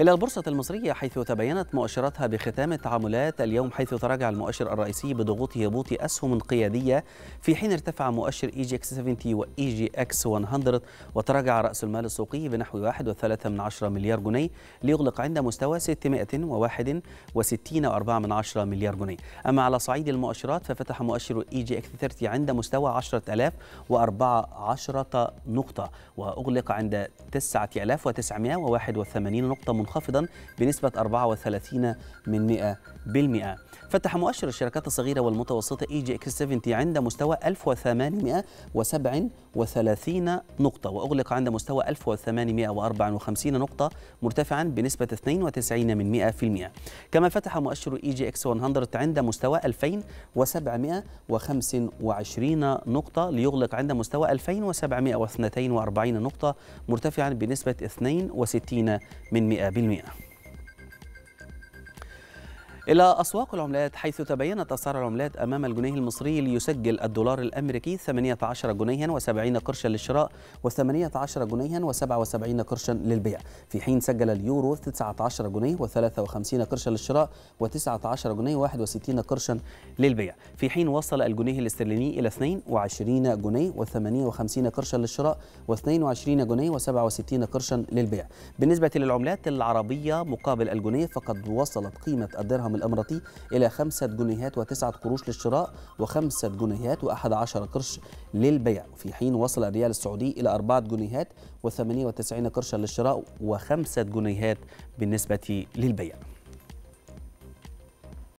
إلى البورصة المصرية حيث تبينت مؤشراتها بختام تعاملات اليوم حيث تراجع المؤشر الرئيسي بضغوط هبوط أسهم قيادية في حين ارتفع مؤشر إي جي إكس 70 وإي جي إكس 100 وتراجع رأس المال السوقي بنحو 1.3 مليار جنيه ليغلق عند مستوى 661.4 مليار جنيه أما على صعيد المؤشرات ففتح مؤشر إي جي إكس 30 عند مستوى 10014 نقطة وأغلق عند 9981 نقطة منخفضا بنسبة 34 من 100% فتح مؤشر الشركات الصغيرة والمتوسطة اي جي اكس 70 عند مستوى 1837 نقطة وأغلق عند مستوى 1854 نقطة مرتفعا بنسبة 92 من 100% كما فتح مؤشر اي جي اكس 100 عند مستوى 2725 نقطة ليغلق عند مستوى 2742 نقطة مرتفعا بنسبة 62 من 100% 100% إلى أسواق العملات حيث تبينت أسعار العملات أمام الجنيه المصري ليسجل الدولار الأمريكي 18 جنيها و70 قرشا للشراء و18 جنيها و77 قرشا للبيع في حين سجل اليورو 19 جنيه و53 قرشا للشراء و19 جنيه و61 قرشا للبيع في حين وصل الجنيه الاسترليني إلى 22 جنيه و58 قرشا للشراء و22 جنيه و67 قرشا للبيع بالنسبة للعملات العربية مقابل الجنيه فقد وصلت قيمة الدرهم الدرهم الإماراتي إلى 5 جنيهات و9 قروش للشراء و5 جنيهات و11 قرش للبيع في حين وصل الريال السعودي إلى 4 جنيهات و98 قرشا للشراء و5 جنيهات بالنسبة للبيع